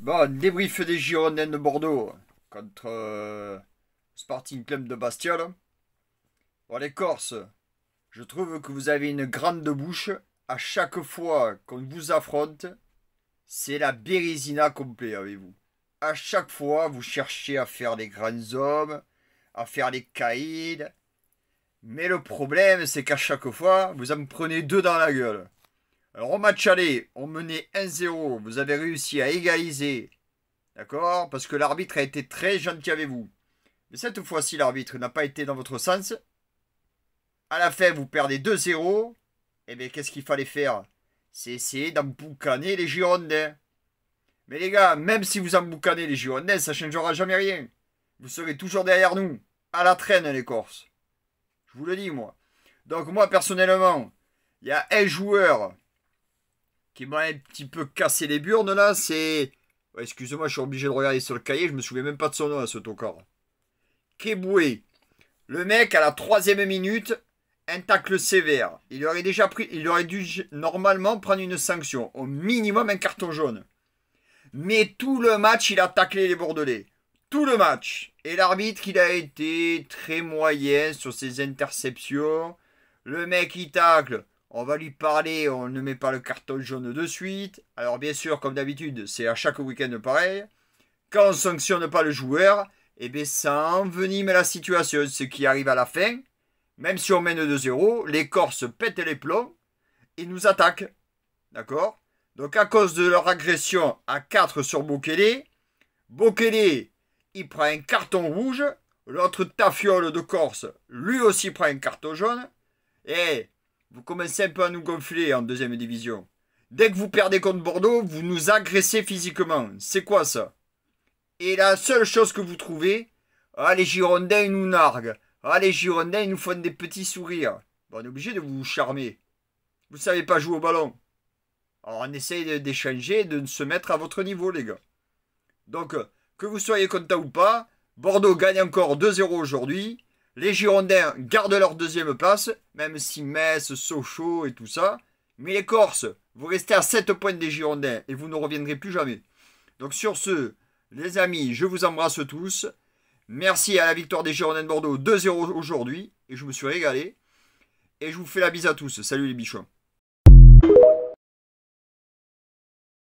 Bon, débrief des Girondins de Bordeaux contre sparting euh, Sporting Club de Bastia. Bon, les Corses, je trouve que vous avez une grande bouche. À chaque fois qu'on vous affronte, c'est la bérésina complète avec vous. À chaque fois, vous cherchez à faire des grands hommes, à faire des caïds. Mais le problème, c'est qu'à chaque fois, vous en prenez deux dans la gueule. Alors au match aller, on menait 1-0, vous avez réussi à égaliser, d'accord Parce que l'arbitre a été très gentil avec vous. Mais cette fois-ci, l'arbitre n'a pas été dans votre sens. À la fin, vous perdez 2-0. Et eh bien, qu'est-ce qu'il fallait faire C'est essayer d'emboucaner les Girondins. Mais les gars, même si vous emboucanez les Girondins, ça ne changera jamais rien. Vous serez toujours derrière nous, à la traîne, les Corses. Je vous le dis, moi. Donc, moi, personnellement, il y a un joueur qui m'a un petit peu cassé les burnes là, c'est... Excusez-moi, je suis obligé de regarder sur le cahier, je me souviens même pas de son nom à ce tocor. Keboué. Le mec, à la troisième minute, un tacle sévère. Il aurait déjà pris, il aurait dû normalement prendre une sanction, au minimum un carton jaune. Mais tout le match, il a taclé les Bordelais. Tout le match. Et l'arbitre, il a été très moyen sur ses interceptions. Le mec, il tacle. On va lui parler, on ne met pas le carton jaune de suite. Alors bien sûr, comme d'habitude, c'est à chaque week-end pareil. Quand on ne sanctionne pas le joueur, eh bien ça envenime la situation. Ce qui arrive à la fin, même si on mène 2-0, les Corses pètent les plombs et nous attaquent. D'accord Donc à cause de leur agression à 4 sur Bokele, Bokele, il prend un carton rouge. L'autre Tafiole de Corse, lui aussi prend un carton jaune. Et vous commencez un peu à nous gonfler en deuxième division. Dès que vous perdez contre Bordeaux, vous nous agressez physiquement. C'est quoi ça Et la seule chose que vous trouvez, ah, les Girondins nous narguent. Ah, les Girondins nous font des petits sourires. on est obligé de vous charmer. Vous ne savez pas jouer au ballon. Alors on essaye d'échanger, de se mettre à votre niveau les gars. Donc, que vous soyez content ou pas, Bordeaux gagne encore 2-0 aujourd'hui. Les Girondins gardent leur deuxième place, même si Metz, Sochaux et tout ça. Mais les Corses, vous restez à 7 points des Girondins et vous ne reviendrez plus jamais. Donc sur ce, les amis, je vous embrasse tous. Merci à la victoire des Girondins de Bordeaux 2-0 aujourd'hui. Et je me suis régalé. Et je vous fais la bise à tous. Salut les bichons.